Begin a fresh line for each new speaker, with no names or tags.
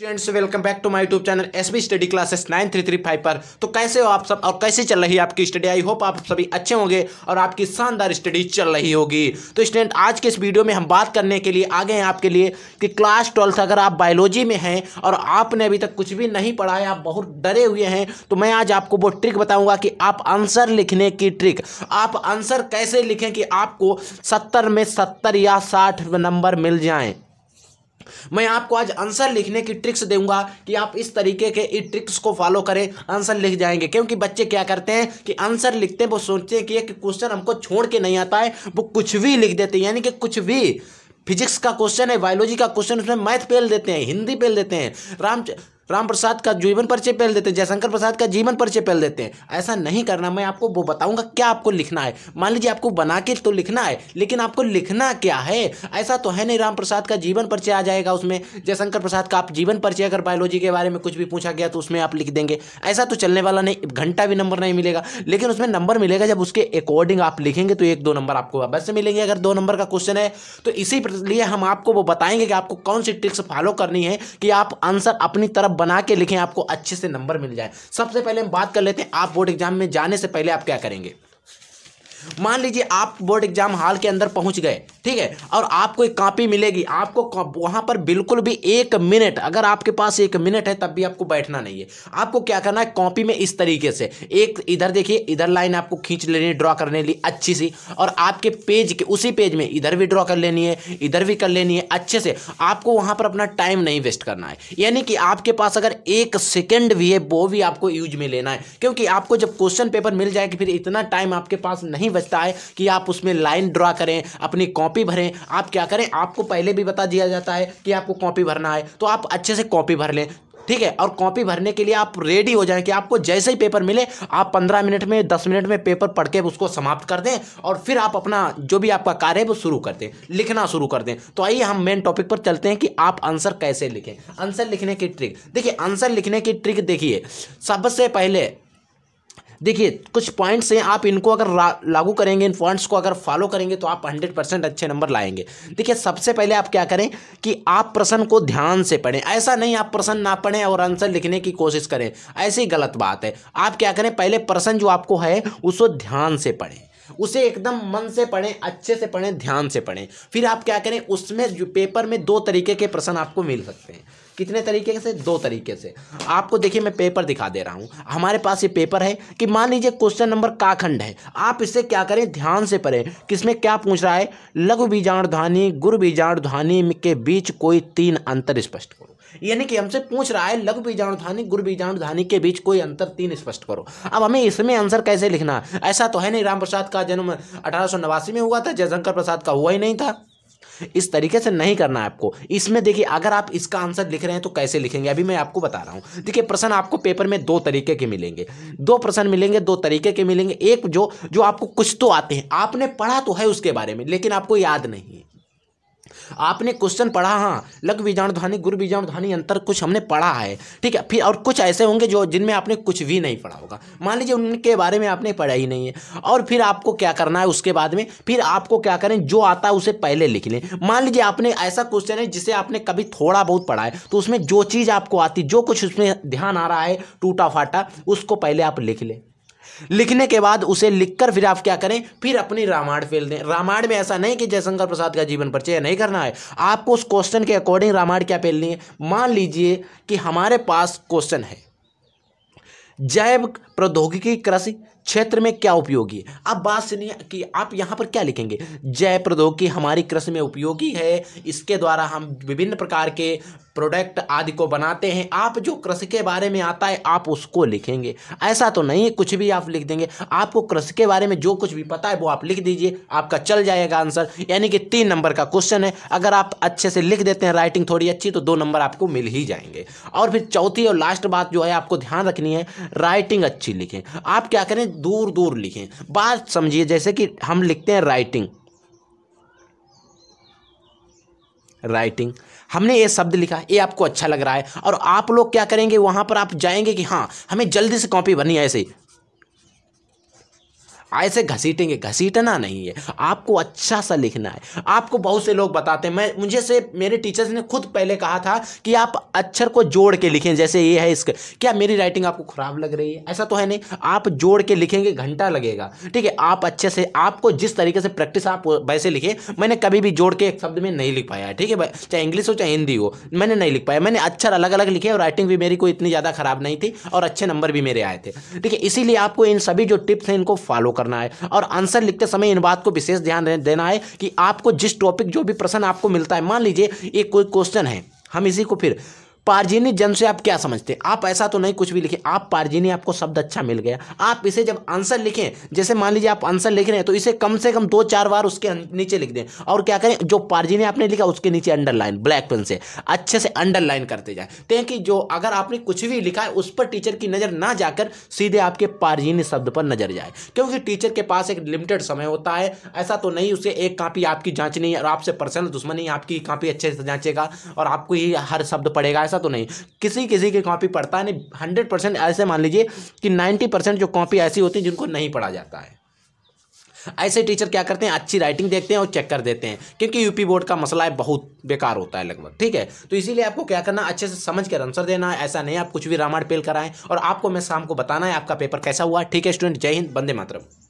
students welcome back to my YouTube channel S B study classes nine three three five पर तो कैसे हो आप सब और कैसे चल रही है आपकी स्टडी आई होप आप सभी अच्छे होंगे और आपकी शानदार स्टडी चल रही होगी तो स्टूडेंट आज के इस वीडियो में हम बात करने के लिए आगे हैं आपके लिए कि क्लास ट्वेल्थ अगर आप बायोलॉजी में हैं और आपने अभी तक कुछ भी नहीं पढ़ा है आप बहुत डरे हुए हैं तो मैं आज आपको वो ट्रिक बताऊँगा कि आप आंसर लिखने की ट्रिक आप आंसर कैसे लिखें कि आपको सत्तर में सत्तर या साठ नंबर मिल जाएँ मैं आपको आज आंसर लिखने की ट्रिक्स दूंगा कि आप इस तरीके के इस ट्रिक्स को फॉलो करें आंसर लिख जाएंगे क्योंकि बच्चे क्या करते हैं कि आंसर लिखते हैं वो सोचते हैं कि क्वेश्चन हमको छोड़ के नहीं आता है वो कुछ भी लिख देते हैं यानी कि कुछ भी फिजिक्स का क्वेश्चन है बायोलॉजी का क्वेश्चन उसमें मैथ पेल देते हैं हिंदी पेल देते हैं राम राम प्रसाद का जीवन परिचय पहल देते हैं जयशंकर प्रसाद का जीवन परिचय पहल देते हैं ऐसा नहीं करना मैं आपको वो बताऊंगा क्या आपको लिखना है मान लीजिए आपको बना के तो लिखना है लेकिन आपको लिखना क्या है ऐसा तो है नहीं राम प्रसाद का जीवन परिचय आ जाएगा उसमें जयशंकर प्रसाद का आप जीवन परिचय अगर बायोलॉजी के बारे में कुछ भी पूछा गया तो उसमें आप लिख देंगे ऐसा तो चलने वाला नहीं घंटा भी नंबर नहीं मिलेगा लेकिन उसमें नंबर मिलेगा जब उसके अकॉर्डिंग आप लिखेंगे तो एक दो नंबर आपको से मिलेंगे अगर दो नंबर का क्वेश्चन है तो इसी लिए हम आपको वो बताएंगे कि आपको कौन सी ट्रिक्स फॉलो करनी है कि आप आंसर अपनी तरफ बना के लिखें आपको अच्छे से नंबर मिल जाए सबसे पहले हम बात कर लेते हैं आप बोर्ड एग्जाम में जाने से पहले आप क्या करेंगे मान लीजिए आप बोर्ड एग्जाम हाल के अंदर पहुंच गए ठीक है और आपको एक कॉपी मिलेगी आपको वहां पर बिल्कुल भी एक मिनट अगर आपके पास एक मिनट है तब भी आपको बैठना नहीं है आपको क्या करना है कॉपी में इस तरीके से एक इधर देखिए इधर लाइन आपको खींच लेनी ड्रॉ करने ली अच्छी सी और आपके पेज के उसी पेज में इधर भी ड्रॉ कर लेनी है इधर भी कर लेनी है अच्छे से आपको वहां पर अपना टाइम नहीं वेस्ट करना है यानी कि आपके पास अगर एक सेकेंड भी है वो भी आपको यूज में लेना है क्योंकि आपको जब क्वेश्चन पेपर मिल जाए कि फिर इतना टाइम आपके पास नहीं नहीं बचता है कि आप उसमें लाइन ड्रा करें अपनी कॉपी भरें आप क्या करें आपको पहले भी बता दिया जाता है कि आपको कॉपी भरना है तो आप अच्छे से कॉपी भर लें ठीक है और कॉपी भरने के लिए आप रेडी हो जाएं कि आपको जैसे ही पेपर मिले आप पंद्रह मिनट में दस मिनट में पेपर पढ़ के उसको समाप्त कर दें और फिर आप अपना जो भी आपका कार्य है वो शुरू कर दें लिखना शुरू कर दें तो आइए हम मेन टॉपिक पर चलते हैं कि आप आंसर कैसे लिखें आंसर लिखने की ट्रिक देखिए आंसर लिखने की ट्रिक देखिए सबसे पहले देखिए कुछ पॉइंट्स हैं आप इनको अगर लागू करेंगे इन पॉइंट्स को अगर फॉलो करेंगे तो आप हंड्रेड परसेंट अच्छे नंबर लाएंगे देखिए सबसे पहले आप क्या करें कि आप प्रश्न को ध्यान से पढ़ें ऐसा नहीं आप प्रश्न ना पढ़ें और आंसर लिखने की कोशिश करें ऐसी गलत बात है आप क्या करें पहले प्रश्न जो आपको है उसको ध्यान से पढ़ें उसे एकदम मन से पढ़ें अच्छे से पढ़ें ध्यान से पढ़ें फिर आप क्या करें उसमें जो पेपर में दो तरीके के प्रश्न आपको मिल सकते हैं कितने तरीके से दो तरीके से आपको देखिए मैं पेपर दिखा दे रहा हूँ हमारे पास ये पेपर है कि मान लीजिए क्वेश्चन नंबर का खंड है आप इससे क्या करें ध्यान से पढ़ें किसमें क्या पूछ रहा है लघु बीजाण ध्वनि गुरु बीजाण ध्वनि के बीच कोई तीन अंतर स्पष्ट करो यानी कि हमसे पूछ रहा है लघु बीजाण ध्वनि गुरु बीजाण ध्वनि के बीच कोई अंतर तीन स्पष्ट करो अब हमें इसमें आंसर कैसे लिखना ऐसा तो है नहीं राम प्रसाद का जन्म अठारह में हुआ था जयशंकर प्रसाद का हुआ ही नहीं था इस तरीके से नहीं करना है आपको इसमें देखिए अगर आप इसका आंसर लिख रहे हैं तो कैसे लिखेंगे अभी मैं आपको बता रहा हूँ देखिए प्रश्न आपको पेपर में दो तरीके के मिलेंगे दो प्रश्न मिलेंगे दो तरीके के मिलेंगे एक जो जो आपको कुछ तो आते हैं आपने पढ़ा तो है उसके बारे में लेकिन आपको याद नहीं है आपने क्वेश्चन पढ़ा हाँ लग बीजाणुधानी गुरु बीजाणुधानी अंतर कुछ हमने पढ़ा है ठीक है फिर और कुछ ऐसे होंगे जो जिनमें आपने कुछ भी नहीं पढ़ा होगा मान लीजिए उनके बारे में आपने पढ़ा ही नहीं है और फिर आपको क्या करना है उसके बाद में फिर आपको क्या करें जो आता है उसे पहले लिख लें मान लीजिए आपने ऐसा क्वेश्चन है जिसे आपने कभी थोड़ा बहुत पढ़ा है तो उसमें जो चीज़ आपको आती जो कुछ उसमें ध्यान आ रहा है टूटा फाटा उसको पहले आप लिख लें लिखने के बाद उसे लिखकर फिर आप क्या करें फिर अपनी रामायण फेल दें रामायण में ऐसा नहीं कि जयशंकर प्रसाद का जीवन परिचय नहीं करना है आपको उस क्वेश्चन के अकॉर्डिंग रामायण क्या फैलनी है मान लीजिए कि हमारे पास क्वेश्चन है जैव प्रौद्योगिकी कृषि क्षेत्र में क्या उपयोगी अब बात सुनिए कि आप यहाँ पर क्या लिखेंगे जय प्रौद्योगिकी हमारी कृषि में उपयोगी है इसके द्वारा हम विभिन्न प्रकार के प्रोडक्ट आदि को बनाते हैं आप जो कृषि के बारे में आता है आप उसको लिखेंगे ऐसा तो नहीं है कुछ भी आप लिख देंगे आपको कृषि के बारे में जो कुछ भी पता है वो आप लिख दीजिए आपका चल जाएगा आंसर यानी कि तीन नंबर का क्वेश्चन है अगर आप अच्छे से लिख देते हैं राइटिंग थोड़ी अच्छी तो दो नंबर आपको मिल ही जाएंगे और फिर चौथी और लास्ट बात जो है आपको ध्यान रखनी है राइटिंग अच्छी लिखें आप क्या करें दूर दूर लिखें बात समझिए जैसे कि हम लिखते हैं राइटिंग राइटिंग हमने ये शब्द लिखा ये आपको अच्छा लग रहा है और आप लोग क्या करेंगे वहाँ पर आप जाएंगे कि हाँ हमें जल्दी से कॉपी भरनी है ऐसे ऐसे घसीटेंगे घसीटना नहीं है आपको अच्छा सा लिखना है आपको बहुत से लोग बताते हैं मैं मुझे से मेरे टीचर्स ने खुद पहले कहा था कि आप अक्षर को जोड़ के लिखें जैसे ये है इसके क्या मेरी राइटिंग आपको ख़राब लग रही है ऐसा तो है नहीं आप जोड़ के लिखेंगे घंटा लगेगा ठीक है आप अच्छे से आपको जिस तरीके से प्रैक्टिस आप वैसे लिखे मैंने कभी भी जोड़ के एक शब्द में नहीं लिख पाया ठीक है चाहे इंग्लिश हो चाहे हिंदी हो मैंने नहीं लिख पाया मैंने अक्षर अलग अलग लिखे और राइटिंग भी मेरी कोई इतनी ज़्यादा ख़राब नहीं थी और अच्छे नंबर भी मेरे आए थे ठीक है इसीलिए आपको इन सभी जो टिप्स हैं इनको फॉलो करना है और आंसर लिखते समय इन बात को विशेष ध्यान देना है कि आपको जिस टॉपिक जो भी प्रश्न आपको मिलता है मान लीजिए एक कोई क्वेश्चन है हम इसी को फिर पारजीनी जन से आप क्या समझते हैं आप ऐसा तो नहीं कुछ भी लिखें आप पारजीनी आपको शब्द अच्छा मिल गया आप इसे जब आंसर लिखें जैसे मान लीजिए आप आंसर लिख रहे हैं तो इसे कम से कम दो चार बार उसके अं-, नीचे लिख दें और क्या करें जो पारजीनी आपने लिखा उसके नीचे अंडरलाइन ब्लैक पेन से अच्छे से अंडरलाइन करते जाए तो कि जो अगर आपने कुछ भी लिखा है उस पर टीचर की नज़र ना जाकर सीधे आपके पारजीनी शब्द पर नज़र जाए क्योंकि टीचर के पास एक लिमिटेड समय होता है ऐसा तो नहीं उसे एक कापी आपकी जाँचनी और आपसे पर्सनल दुश्मनी आपकी कापी अच्छे से जाँचेगा और आपको ही हर शब्द पड़ेगा ऐसा तो नहीं किसी किसी की कॉपी पढ़ता है नहीं हंड्रेड परसेंट ऐसे मान लीजिए कि नाइन्टी जो कॉपी ऐसी होती है जिनको नहीं पढ़ा जाता है ऐसे टीचर क्या करते हैं अच्छी राइटिंग देखते हैं और चेक कर देते हैं क्योंकि यूपी बोर्ड का मसला है बहुत बेकार होता है लगभग ठीक है तो इसीलिए आपको क्या करना अच्छे से समझ कर आंसर देना है ऐसा नहीं आप कुछ भी रामायण पेल कराएं और आपको मैं शाम को बताना है आपका पेपर कैसा हुआ ठीक है स्टूडेंट जय हिंद बंदे मातरम